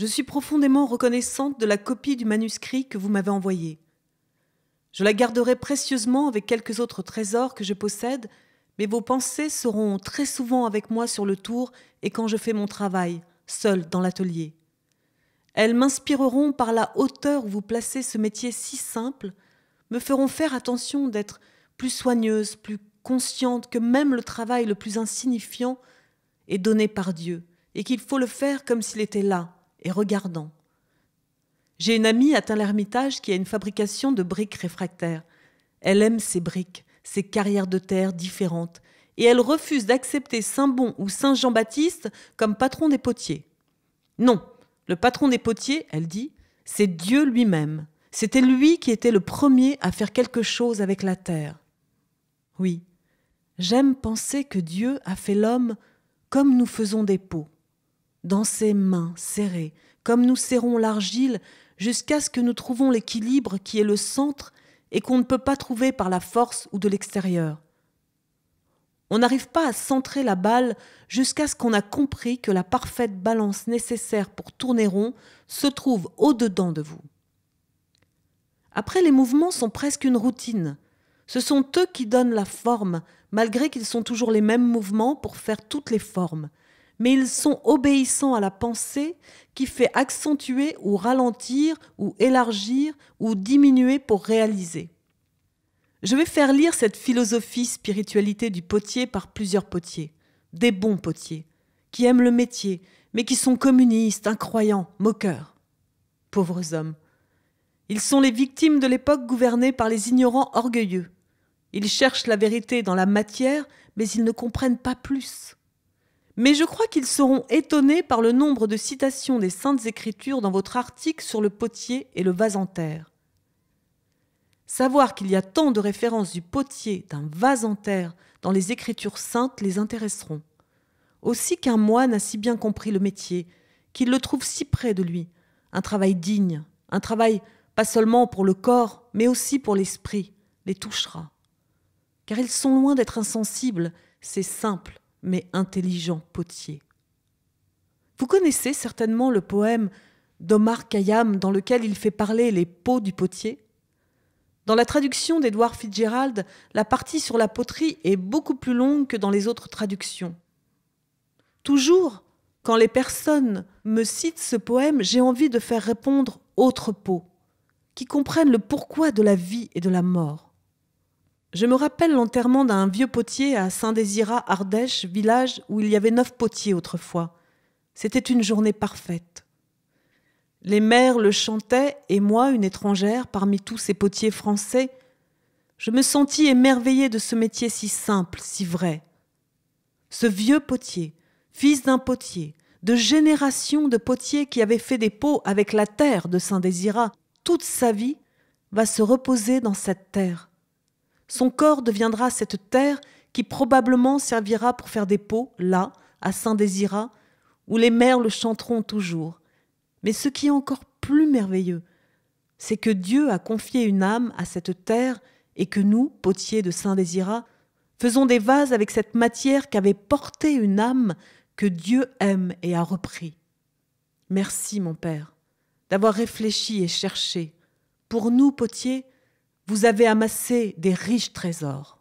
Je suis profondément reconnaissante de la copie du manuscrit que vous m'avez envoyé. Je la garderai précieusement avec quelques autres trésors que je possède, mais vos pensées seront très souvent avec moi sur le tour et quand je fais mon travail, seul dans l'atelier. Elles m'inspireront par la hauteur où vous placez ce métier si simple, me feront faire attention d'être plus soigneuse, plus consciente que même le travail le plus insignifiant est donné par Dieu, et qu'il faut le faire comme s'il était là, et regardant. J'ai une amie atteint l'Ermitage qui a une fabrication de briques réfractaires. Elle aime ces briques, ces carrières de terre différentes, et elle refuse d'accepter Saint-Bon ou Saint-Jean-Baptiste comme patron des potiers. Non, le patron des potiers, elle dit, c'est Dieu lui-même. C'était lui qui était le premier à faire quelque chose avec la terre. Oui, j'aime penser que Dieu a fait l'homme comme nous faisons des pots dans ses mains serrées, comme nous serrons l'argile jusqu'à ce que nous trouvons l'équilibre qui est le centre et qu'on ne peut pas trouver par la force ou de l'extérieur. On n'arrive pas à centrer la balle jusqu'à ce qu'on a compris que la parfaite balance nécessaire pour tourner rond se trouve au-dedans de vous. Après, les mouvements sont presque une routine. Ce sont eux qui donnent la forme, malgré qu'ils sont toujours les mêmes mouvements pour faire toutes les formes mais ils sont obéissants à la pensée qui fait accentuer ou ralentir ou élargir ou diminuer pour réaliser. Je vais faire lire cette philosophie spiritualité du potier par plusieurs potiers, des bons potiers, qui aiment le métier, mais qui sont communistes, incroyants, moqueurs. Pauvres hommes. Ils sont les victimes de l'époque gouvernée par les ignorants orgueilleux. Ils cherchent la vérité dans la matière, mais ils ne comprennent pas plus. Mais je crois qu'ils seront étonnés par le nombre de citations des Saintes Écritures dans votre article sur le potier et le vase en terre. Savoir qu'il y a tant de références du potier, d'un vase en terre dans les Écritures saintes les intéresseront. Aussi qu'un moine a si bien compris le métier, qu'il le trouve si près de lui, un travail digne, un travail pas seulement pour le corps, mais aussi pour l'esprit, les touchera. Car ils sont loin d'être insensibles, c'est simple, mais intelligent potier. Vous connaissez certainement le poème d'Omar Khayyam dans lequel il fait parler les pots du potier Dans la traduction d'Edward Fitzgerald, la partie sur la poterie est beaucoup plus longue que dans les autres traductions. Toujours, quand les personnes me citent ce poème, j'ai envie de faire répondre autres pot qui comprennent le pourquoi de la vie et de la mort. Je me rappelle l'enterrement d'un vieux potier à Saint-Désirat, Ardèche, village où il y avait neuf potiers autrefois. C'était une journée parfaite. Les mères le chantaient et moi, une étrangère, parmi tous ces potiers français, je me sentis émerveillée de ce métier si simple, si vrai. Ce vieux potier, fils d'un potier, de générations de potiers qui avaient fait des pots avec la terre de Saint-Désirat toute sa vie, va se reposer dans cette terre son corps deviendra cette terre qui probablement servira pour faire des pots, là, à Saint-Désirat, où les mères le chanteront toujours. Mais ce qui est encore plus merveilleux, c'est que Dieu a confié une âme à cette terre et que nous, potiers de Saint-Désirat, faisons des vases avec cette matière qu'avait portée une âme que Dieu aime et a repris. Merci, mon Père, d'avoir réfléchi et cherché. Pour nous, potiers, vous avez amassé des riches trésors.